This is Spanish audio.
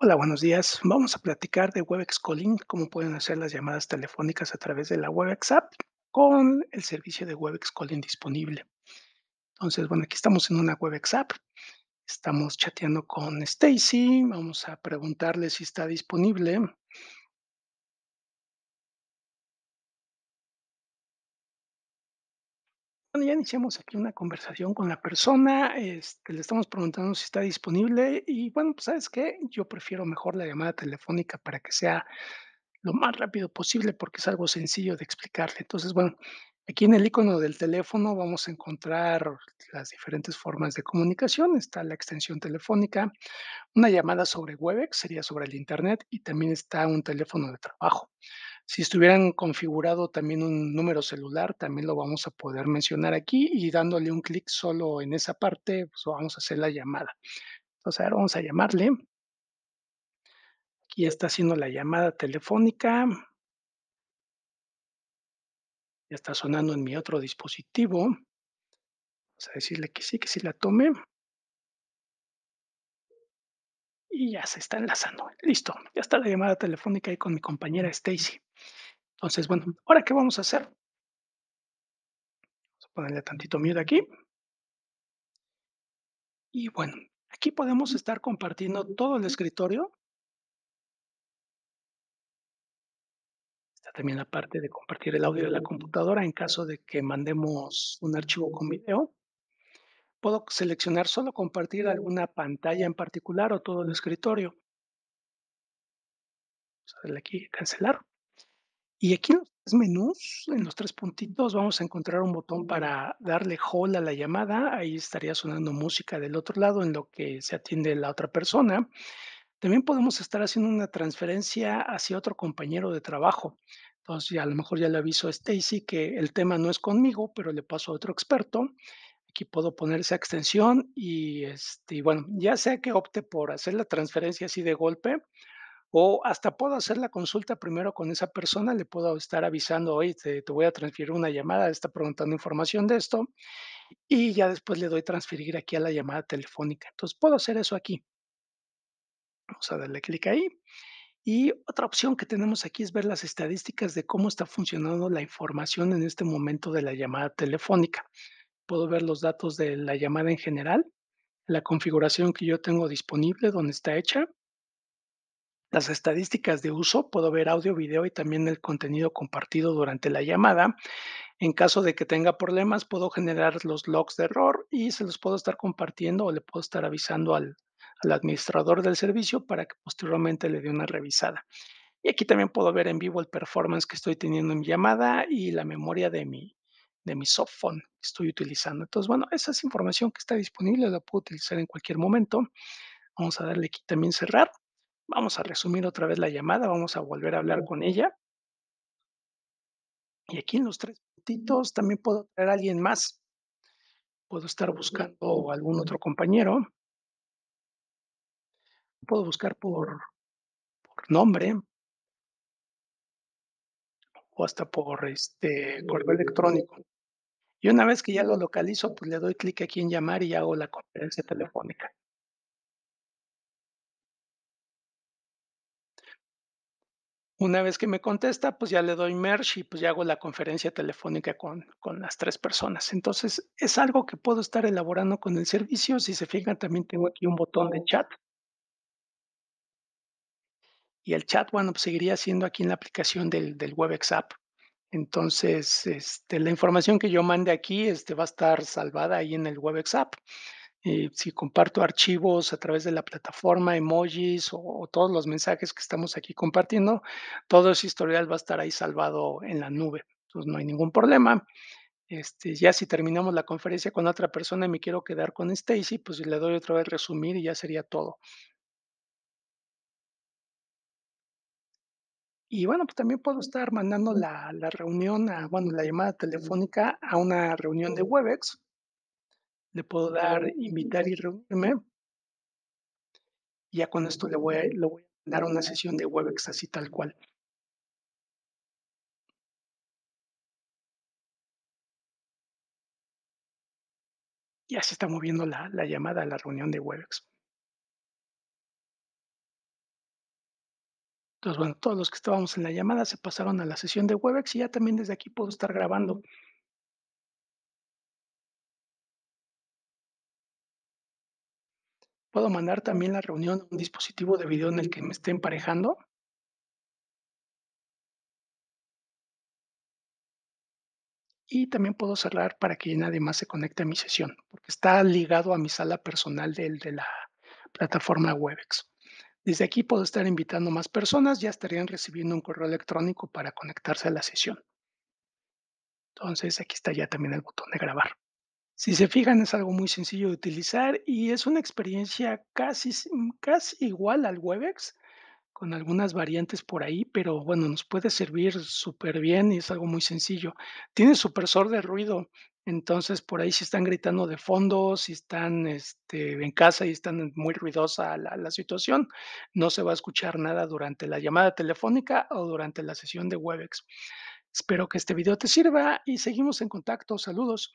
Hola, buenos días. Vamos a platicar de WebEx Calling, cómo pueden hacer las llamadas telefónicas a través de la WebEx App con el servicio de WebEx Calling disponible. Entonces, bueno, aquí estamos en una WebEx App. Estamos chateando con Stacy. Vamos a preguntarle si está disponible. Bueno, ya iniciamos aquí una conversación con la persona, este, le estamos preguntando si está disponible y bueno, pues sabes que yo prefiero mejor la llamada telefónica para que sea lo más rápido posible porque es algo sencillo de explicarle. Entonces, bueno, aquí en el icono del teléfono vamos a encontrar las diferentes formas de comunicación. Está la extensión telefónica, una llamada sobre Webex, sería sobre el Internet y también está un teléfono de trabajo. Si estuvieran configurado también un número celular, también lo vamos a poder mencionar aquí y dándole un clic solo en esa parte, pues vamos a hacer la llamada. Entonces, ahora vamos a llamarle. Aquí está haciendo la llamada telefónica. Ya está sonando en mi otro dispositivo. Vamos a decirle que sí, que sí la tome y ya se está enlazando. Listo, ya está la llamada telefónica ahí con mi compañera Stacy. Entonces, bueno, ahora qué vamos a hacer? Vamos a ponerle tantito miedo aquí. Y bueno, aquí podemos estar compartiendo todo el escritorio. Está también la parte de compartir el audio de la computadora en caso de que mandemos un archivo con video. Puedo seleccionar solo compartir alguna pantalla en particular o todo el escritorio. Vamos a darle aquí cancelar. Y aquí en los tres menús, en los tres puntitos, vamos a encontrar un botón para darle hold a la llamada. Ahí estaría sonando música del otro lado en lo que se atiende la otra persona. También podemos estar haciendo una transferencia hacia otro compañero de trabajo. Entonces, a lo mejor ya le aviso a Stacy que el tema no es conmigo, pero le paso a otro experto. Aquí puedo poner esa extensión y, este, bueno, ya sea que opte por hacer la transferencia así de golpe o hasta puedo hacer la consulta primero con esa persona, le puedo estar avisando, oye, te voy a transferir una llamada, está preguntando información de esto y ya después le doy transferir aquí a la llamada telefónica. Entonces puedo hacer eso aquí. Vamos a darle clic ahí. Y otra opción que tenemos aquí es ver las estadísticas de cómo está funcionando la información en este momento de la llamada telefónica puedo ver los datos de la llamada en general, la configuración que yo tengo disponible, donde está hecha, las estadísticas de uso, puedo ver audio, video y también el contenido compartido durante la llamada. En caso de que tenga problemas, puedo generar los logs de error y se los puedo estar compartiendo o le puedo estar avisando al, al administrador del servicio para que posteriormente le dé una revisada. Y aquí también puedo ver en vivo el performance que estoy teniendo en mi llamada y la memoria de mi, de mi softphone estoy utilizando. Entonces, bueno, esa es información que está disponible, la puedo utilizar en cualquier momento. Vamos a darle aquí también cerrar. Vamos a resumir otra vez la llamada, vamos a volver a hablar con ella. Y aquí en los tres puntitos también puedo traer a alguien más. Puedo estar buscando algún otro compañero. Puedo buscar por, por nombre o hasta por este correo electrónico. Y una vez que ya lo localizo, pues le doy clic aquí en llamar y hago la conferencia telefónica. Una vez que me contesta, pues ya le doy merge y pues ya hago la conferencia telefónica con, las tres personas. Entonces, es algo que puedo estar elaborando con el servicio. Si se fijan, también tengo aquí un botón de chat. Y el chat, bueno, pues seguiría siendo aquí en la aplicación del, del WebEx app. Entonces, este, la información que yo mande aquí este, va a estar salvada ahí en el WebEx app. Eh, si comparto archivos a través de la plataforma, emojis o, todos los mensajes que estamos aquí compartiendo, todo ese historial va a estar ahí salvado en la nube. Entonces no hay ningún problema. Este, ya si terminamos la conferencia con otra persona y me quiero quedar con Stacy, pues le doy otra vez resumir y ya sería todo. Y bueno, pues también puedo estar mandando la, reunión, a, bueno, la llamada telefónica a una reunión de Webex. Le puedo dar, oh, invitar y reunirme. Y ya con esto le voy a, le voy a mandar una sesión de Webex así tal cual. Ya se está moviendo la llamada a la reunión de Webex. Entonces, bueno, todos los que estábamos en la llamada se pasaron a la sesión de WebEx y ya también desde aquí puedo estar grabando. Puedo mandar también la reunión a un dispositivo de video en el que me esté emparejando. Y también puedo cerrar para que nadie más se conecte a mi sesión, porque está ligado a mi sala personal del, de la plataforma WebEx. Desde aquí puedo estar invitando más personas, ya estarían recibiendo un correo electrónico para conectarse a la sesión. Entonces aquí está ya también el botón de grabar. Si se fijan es algo muy sencillo de utilizar y es una experiencia casi, mm, casi igual al Webex, con algunas variantes por ahí, pero bueno, nos puede servir súper bien y es algo muy sencillo. Tiene supresor de ruido, entonces, por ahí si están gritando de fondo, si están este, en casa y están muy ruidosa la, situación, no se va a escuchar nada durante la llamada telefónica o durante la sesión de WebEx. Espero que este video te sirva y seguimos en contacto. Saludos.